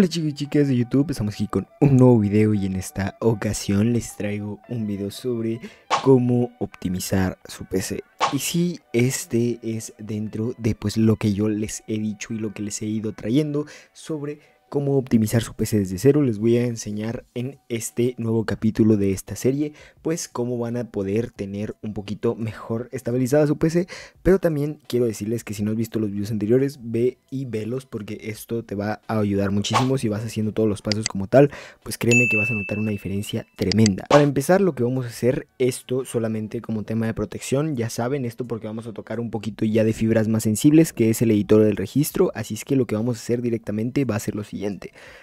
Hola chicos y chicas de YouTube, estamos aquí con un nuevo video y en esta ocasión les traigo un video sobre cómo optimizar su PC. Y si este es dentro de pues lo que yo les he dicho y lo que les he ido trayendo sobre cómo optimizar su PC desde cero. Les voy a enseñar en este nuevo capítulo de esta serie, pues cómo van a poder tener un poquito mejor estabilizada su PC. Pero también quiero decirles que si no has visto los videos anteriores, ve y velos porque esto te va a ayudar muchísimo. Si vas haciendo todos los pasos como tal, pues créeme que vas a notar una diferencia tremenda. Para empezar, lo que vamos a hacer esto solamente como tema de protección. Ya saben esto porque vamos a tocar un poquito ya de fibras más sensibles, que es el editor del registro. Así es que lo que vamos a hacer directamente va a ser lo siguiente.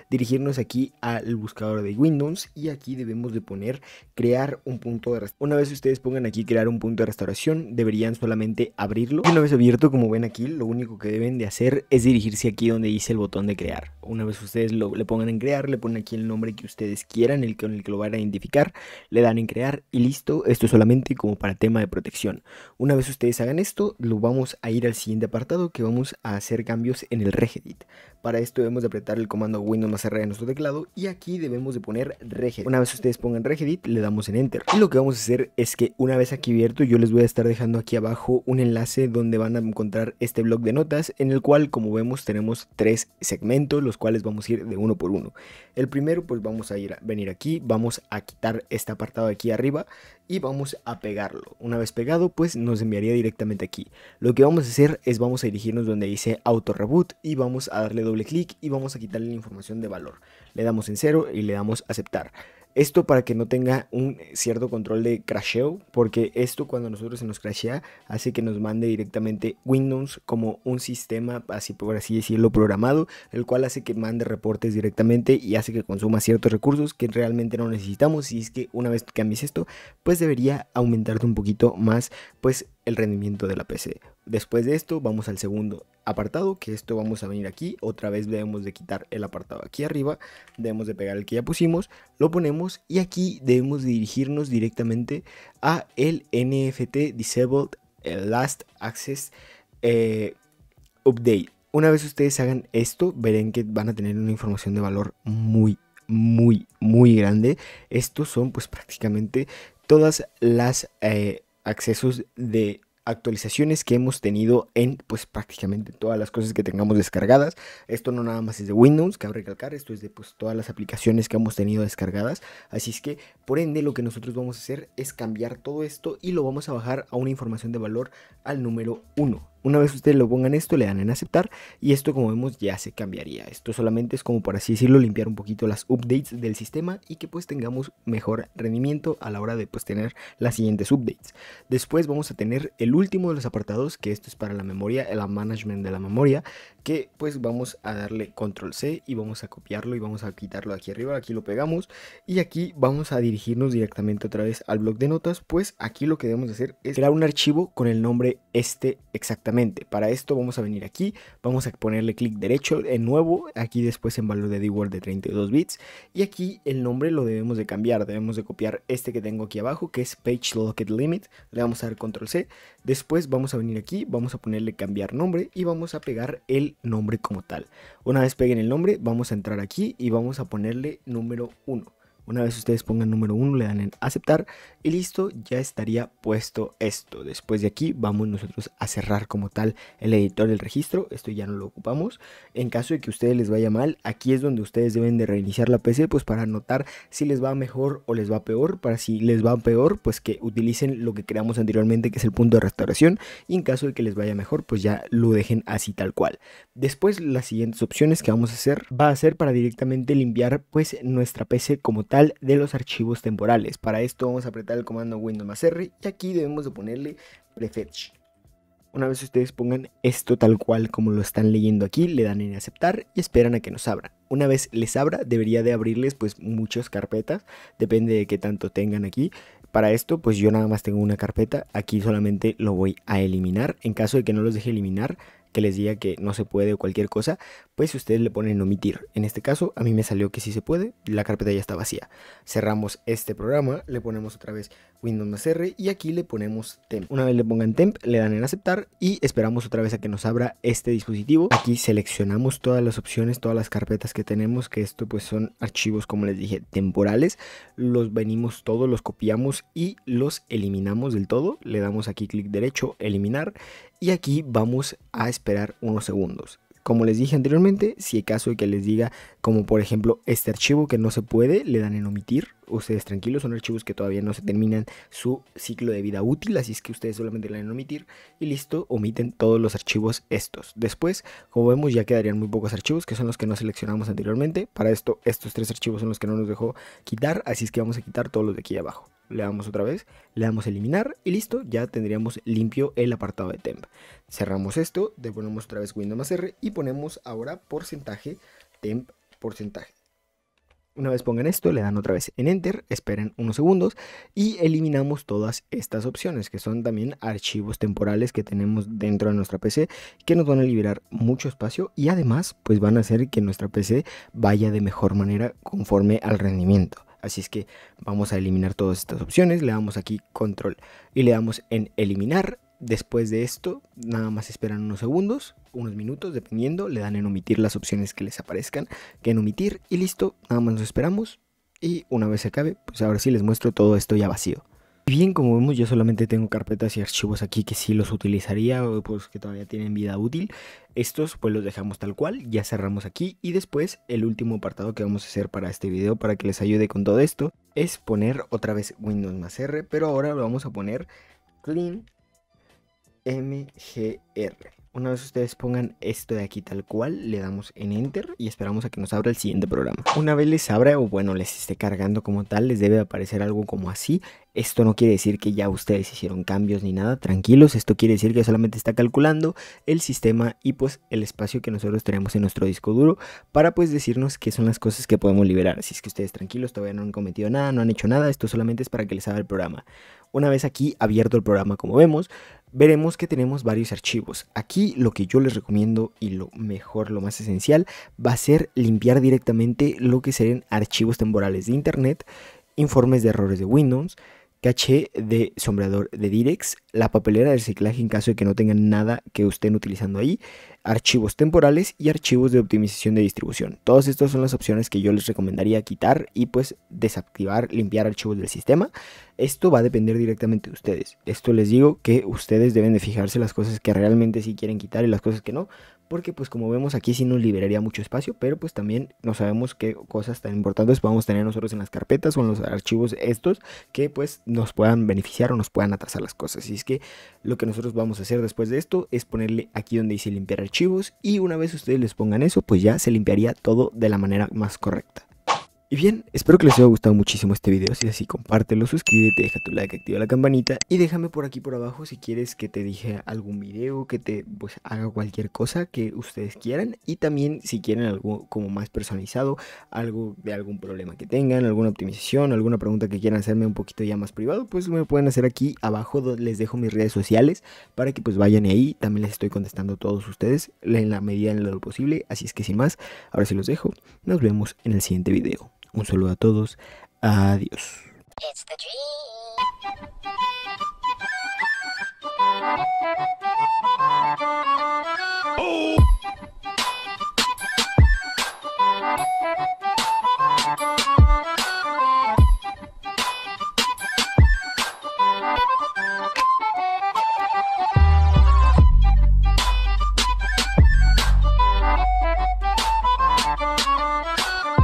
Dirigirnos aquí al buscador de Windows y aquí debemos de poner crear un punto de restauración. Una vez ustedes pongan aquí crear un punto de restauración, deberían solamente abrirlo. una vez abierto, como ven aquí, lo único que deben de hacer es dirigirse aquí donde dice el botón de crear. Una vez ustedes lo, le pongan en crear, le ponen aquí el nombre que ustedes quieran, el con el que lo van a identificar, le dan en crear y listo. Esto solamente como para tema de protección. Una vez ustedes hagan esto, lo vamos a ir al siguiente apartado que vamos a hacer cambios en el regedit. Para esto debemos de apretar el comando Windows más R de nuestro teclado y aquí debemos de poner regedit. Una vez ustedes pongan regedit, le damos en enter. Y lo que vamos a hacer es que una vez aquí abierto, yo les voy a estar dejando aquí abajo un enlace donde van a encontrar este blog de notas en el cual, como vemos, tenemos tres segmentos, los cuales vamos a ir de uno por uno. El primero, pues vamos a ir a venir aquí, vamos a quitar este apartado de aquí arriba, y vamos a pegarlo. Una vez pegado, pues nos enviaría directamente aquí. Lo que vamos a hacer es vamos a dirigirnos donde dice auto reboot y vamos a darle doble clic y vamos a quitarle la información de valor. Le damos en cero y le damos aceptar. Esto para que no tenga un cierto control de crasheo, porque esto cuando nosotros se nos crashea hace que nos mande directamente Windows como un sistema, así por así decirlo, programado, el cual hace que mande reportes directamente y hace que consuma ciertos recursos que realmente no necesitamos. Y es que una vez que cambies esto, pues debería aumentarte un poquito más, pues el rendimiento de la PC. Después de esto vamos al segundo, apartado, que esto vamos a venir aquí, otra vez debemos de quitar el apartado aquí arriba, debemos de pegar el que ya pusimos, lo ponemos y aquí debemos dirigirnos directamente a el NFT Disabled Last Access eh, Update. Una vez ustedes hagan esto, verán que van a tener una información de valor muy, muy, muy grande. Estos son pues prácticamente todas las... Eh, accesos de actualizaciones que hemos tenido en pues prácticamente todas las cosas que tengamos descargadas. Esto no nada más es de Windows, cabe recalcar, esto es de pues todas las aplicaciones que hemos tenido descargadas. Así es que por ende lo que nosotros vamos a hacer es cambiar todo esto y lo vamos a bajar a una información de valor al número 1. Una vez ustedes lo pongan esto, le dan en aceptar y esto como vemos ya se cambiaría. Esto solamente es como para así decirlo limpiar un poquito las updates del sistema y que pues tengamos mejor rendimiento a la hora de pues tener las siguientes updates. Después vamos a tener el último de los apartados que esto es para la memoria, el management de la memoria que pues vamos a darle control C y vamos a copiarlo y vamos a quitarlo aquí arriba, aquí lo pegamos y aquí vamos a dirigirnos directamente otra vez al blog de notas, pues aquí lo que debemos hacer es crear un archivo con el nombre este exactamente. Para esto vamos a venir aquí, vamos a ponerle clic derecho en nuevo, aquí después en valor de d de 32 bits y aquí el nombre lo debemos de cambiar, debemos de copiar este que tengo aquí abajo que es Page Locket Limit, le vamos a dar control C, después vamos a venir aquí, vamos a ponerle cambiar nombre y vamos a pegar el nombre como tal. Una vez peguen el nombre, vamos a entrar aquí y vamos a ponerle número 1. Una vez ustedes pongan número 1, le dan en aceptar y listo, ya estaría puesto esto. Después de aquí vamos nosotros a cerrar como tal el editor del registro, esto ya no lo ocupamos. En caso de que a ustedes les vaya mal, aquí es donde ustedes deben de reiniciar la PC pues para notar si les va mejor o les va peor. Para si les va peor, pues que utilicen lo que creamos anteriormente que es el punto de restauración y en caso de que les vaya mejor, pues ya lo dejen así tal cual. Después las siguientes opciones que vamos a hacer va a ser para directamente limpiar pues nuestra PC como tal de los archivos temporales. Para esto vamos a apretar el comando Windows más R y aquí debemos de ponerle prefetch. Una vez ustedes pongan esto tal cual como lo están leyendo aquí, le dan en aceptar y esperan a que nos abra. Una vez les abra, debería de abrirles pues muchas carpetas, depende de qué tanto tengan aquí. Para esto pues yo nada más tengo una carpeta, aquí solamente lo voy a eliminar. En caso de que no los deje eliminar, que les diga que no se puede o cualquier cosa, pues ustedes le ponen omitir. En este caso, a mí me salió que sí se puede, la carpeta ya está vacía. Cerramos este programa, le ponemos otra vez Windows más R y aquí le ponemos temp. Una vez le pongan temp, le dan en aceptar y esperamos otra vez a que nos abra este dispositivo. Aquí seleccionamos todas las opciones, todas las carpetas que tenemos, que esto pues son archivos, como les dije, temporales. Los venimos todos, los copiamos y los eliminamos del todo. Le damos aquí clic derecho, eliminar y aquí vamos a esperar unos segundos. Como les dije anteriormente, si hay caso de que les diga, como por ejemplo este archivo que no se puede, le dan en omitir. Ustedes tranquilos, son archivos que todavía no se terminan su ciclo de vida útil, así es que ustedes solamente le dan en omitir y listo, omiten todos los archivos estos. Después, como vemos, ya quedarían muy pocos archivos, que son los que no seleccionamos anteriormente. Para esto, estos tres archivos son los que no nos dejó quitar, así es que vamos a quitar todos los de aquí abajo le damos otra vez, le damos eliminar y listo, ya tendríamos limpio el apartado de temp. Cerramos esto, devolvemos ponemos otra vez Windows más R y ponemos ahora porcentaje temp porcentaje. Una vez pongan esto, le dan otra vez en Enter, esperen unos segundos y eliminamos todas estas opciones que son también archivos temporales que tenemos dentro de nuestra PC que nos van a liberar mucho espacio y además pues van a hacer que nuestra PC vaya de mejor manera conforme al rendimiento. Así es que vamos a eliminar todas estas opciones, le damos aquí control y le damos en eliminar. Después de esto, nada más esperan unos segundos, unos minutos, dependiendo, le dan en omitir las opciones que les aparezcan, que en omitir y listo, nada más nos esperamos. Y una vez se acabe, pues ahora sí les muestro todo esto ya vacío. Bien, como vemos, yo solamente tengo carpetas y archivos aquí que sí los utilizaría, pues que todavía tienen vida útil. Estos pues los dejamos tal cual, ya cerramos aquí y después el último apartado que vamos a hacer para este video para que les ayude con todo esto es poner otra vez Windows más R, pero ahora lo vamos a poner clean mgr. Una vez ustedes pongan esto de aquí tal cual, le damos en Enter y esperamos a que nos abra el siguiente programa. Una vez les abra o bueno, les esté cargando como tal, les debe aparecer algo como así. Esto no quiere decir que ya ustedes hicieron cambios ni nada, tranquilos. Esto quiere decir que solamente está calculando el sistema y pues el espacio que nosotros tenemos en nuestro disco duro para pues decirnos qué son las cosas que podemos liberar. Así es que ustedes tranquilos, todavía no han cometido nada, no han hecho nada. Esto solamente es para que les abra el programa. Una vez aquí abierto el programa como vemos, veremos que tenemos varios archivos. Aquí lo que yo les recomiendo y lo mejor, lo más esencial, va a ser limpiar directamente lo que serán archivos temporales de Internet, informes de errores de Windows, Cache de sombreador de Direx, la papelera de reciclaje en caso de que no tengan nada que estén utilizando ahí, archivos temporales y archivos de optimización de distribución. Todas estas son las opciones que yo les recomendaría quitar y pues desactivar, limpiar archivos del sistema. Esto va a depender directamente de ustedes. Esto les digo que ustedes deben de fijarse las cosas que realmente sí quieren quitar y las cosas que no, porque pues como vemos aquí sí nos liberaría mucho espacio, pero pues también no sabemos qué cosas tan importantes podemos tener nosotros en las carpetas o en los archivos estos que pues nos puedan beneficiar o nos puedan atrasar las cosas. Y es que lo que nosotros vamos a hacer después de esto es ponerle aquí donde dice limpiar archivos y una vez ustedes les pongan eso pues ya se limpiaría todo de la manera más correcta. Y bien, espero que les haya gustado muchísimo este video, si es así compártelo, suscríbete, deja tu like, activa la campanita y déjame por aquí por abajo si quieres que te dije algún video, que te pues haga cualquier cosa que ustedes quieran y también si quieren algo como más personalizado, algo de algún problema que tengan, alguna optimización, alguna pregunta que quieran hacerme un poquito ya más privado, pues me pueden hacer aquí abajo, les dejo mis redes sociales para que pues vayan ahí, también les estoy contestando a todos ustedes en la medida en lo posible, así es que sin más, ahora sí los dejo, nos vemos en el siguiente video. Un saludo a todos. Adiós.